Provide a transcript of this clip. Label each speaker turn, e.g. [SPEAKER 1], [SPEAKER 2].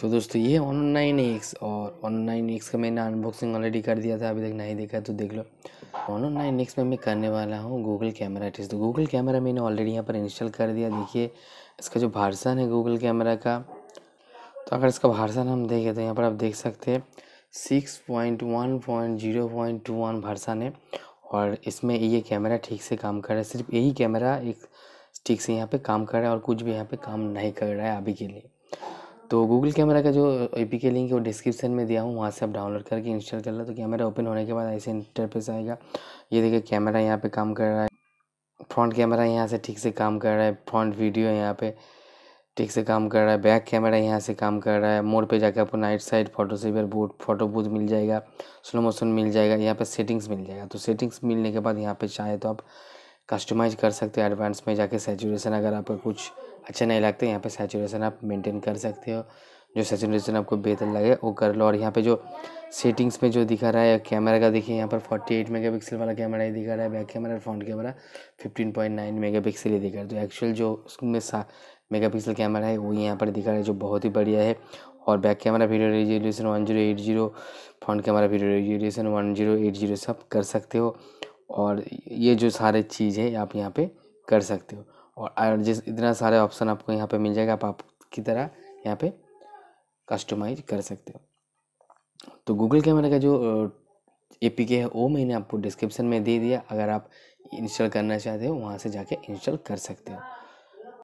[SPEAKER 1] तो दोस्तों ये ऑन नाइन एक्स और ऑन नाइन एक्स का मैंने अनबॉक्सिंग ऑलरेडी कर दिया था अभी तक नहीं देखा तो देख लो ऑन नाइन एक्स में मैं करने वाला हूँ गूगल कैमरा टेस्ट तो गूगल कैमरा मैंने ऑलरेडी यहाँ पर इंस्टॉल कर दिया देखिए इसका जो भारसन है गूगल कैमरा का तो अगर इसका भारसन हम देखें तो यहाँ पर आप देख सकते हैं six point one point zero point two one है और इसमें ये कैमरा ठीक से काम कर रहा है सिर्फ यही कैमरा एक ठीक से यहाँ पर काम कर रहा है और कुछ भी यहाँ पर काम नहीं कर रहा है अभी के लिए तो गूगल कैमरा का जो ए पी के लिंक है वो डिस्क्रिप्शन में दिया हूँ वहाँ से आप डाउनलोड करके इंस्टॉल कर लो तो कैमरा ओपन होने के बाद ऐसे इंटरफेस आएगा ये देखिए कैमरा यहाँ पे काम कर रहा है फ्रंट कैमरा यहाँ से ठीक से काम कर रहा है फ्रंट वीडियो यहाँ पे ठीक से काम कर रहा है बैक कैमरा यहाँ से काम कर रहा है मोड़ पर जाकर आपको नाइट साइड फोटो सेवर बूट फोटो बूथ मिल जाएगा स्लो मोशन मिल जाएगा यहाँ पर सेटिंग्स मिल जाएगा तो सेटिंग्स मिलने के बाद यहाँ पर चाहे तो आप कस्टमाइज़ कर सकते हो एडवांस में जाके सेचुरेशन अगर आपका कुछ अच्छा नहीं लगता यहाँ पे सेचुरेशन आप मेंटेन कर सकते हो जो सेचुरेशन आपको बेहतर लगे वो कर लो और यहाँ पे जो सेटिंग्स में जो दिखा रहा है कैमरा का देखिए यहाँ पर 48 मेगापिक्सल वाला कैमरा ही दिखा रहा है बैक कैमरा और फ्रंट कैमरा 15.9 मेगापिक्सल ही दिखा रहा है तो एक्चुअल जो उसमें सा मेगापिक्सल कैमरा है वो यहाँ पर दिखा रहा है जो बहुत ही बढ़िया है और back camera video resolution one zero eight zero front camera video resolution one zero eight zero सब कर सकते हो और ये जो सारे चीज़ है आप यहाँ पर कर सकते हो और आयरन जिस इतना सारे ऑप्शन आपको यहाँ पे मिल जाएगा आप आपकी तरह यहाँ पे कस्टमाइज कर सकते हो तो गूगल कैमरा का जो ए पी के है वो मैंने आपको डिस्क्रिप्शन में दे दिया अगर आप इंस्टॉल करना चाहते हो वहाँ से जाके इंस्टॉल कर सकते हो